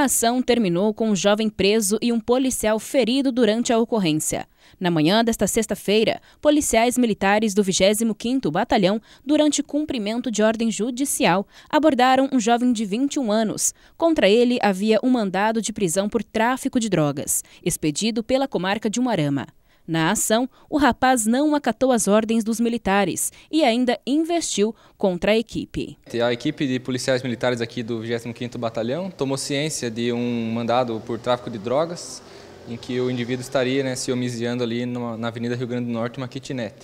A ação terminou com um jovem preso e um policial ferido durante a ocorrência. Na manhã desta sexta-feira, policiais militares do 25º Batalhão, durante cumprimento de ordem judicial, abordaram um jovem de 21 anos. Contra ele havia um mandado de prisão por tráfico de drogas, expedido pela comarca de Umarama. Na ação, o rapaz não acatou as ordens dos militares e ainda investiu contra a equipe. A equipe de policiais militares aqui do 25º Batalhão tomou ciência de um mandado por tráfico de drogas em que o indivíduo estaria né, se homiziando ali na Avenida Rio Grande do Norte, uma kitnet.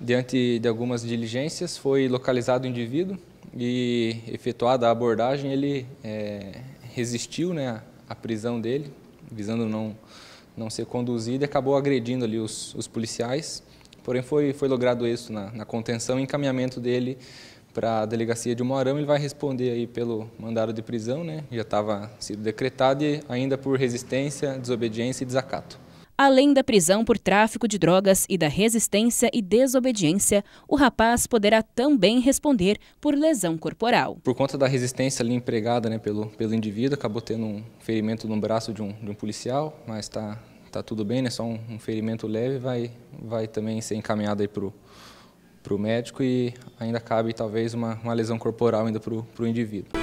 Diante de algumas diligências, foi localizado o indivíduo e efetuada a abordagem, ele é, resistiu né, à prisão dele, visando não não ser conduzido, e acabou agredindo ali os, os policiais. Porém, foi, foi logrado isso na, na contenção e encaminhamento dele para a delegacia de Moarama. Ele vai responder aí pelo mandado de prisão, né? Já estava sido decretado e ainda por resistência, desobediência e desacato. Além da prisão por tráfico de drogas e da resistência e desobediência, o rapaz poderá também responder por lesão corporal. Por conta da resistência ali empregada né, pelo, pelo indivíduo, acabou tendo um ferimento no braço de um, de um policial, mas está tá tudo bem, né, só um, um ferimento leve, vai, vai também ser encaminhado para o médico e ainda cabe talvez uma, uma lesão corporal ainda para o indivíduo.